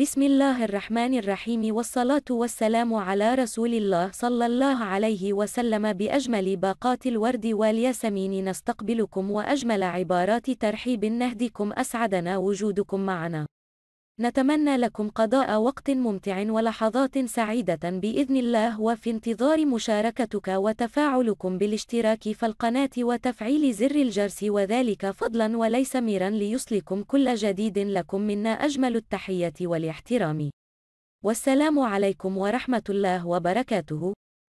بسم الله الرحمن الرحيم والصلاة والسلام على رسول الله صلى الله عليه وسلم بأجمل باقات الورد والياسمين نستقبلكم وأجمل عبارات ترحيب نهدكم أسعدنا وجودكم معنا نتمنى لكم قضاء وقت ممتع ولحظات سعيدة بإذن الله وفي انتظار مشاركتك وتفاعلكم بالاشتراك في القناة وتفعيل زر الجرس وذلك فضلا وليس ميرا ليصلكم كل جديد لكم منا أجمل التحية والاحترام والسلام عليكم ورحمة الله وبركاته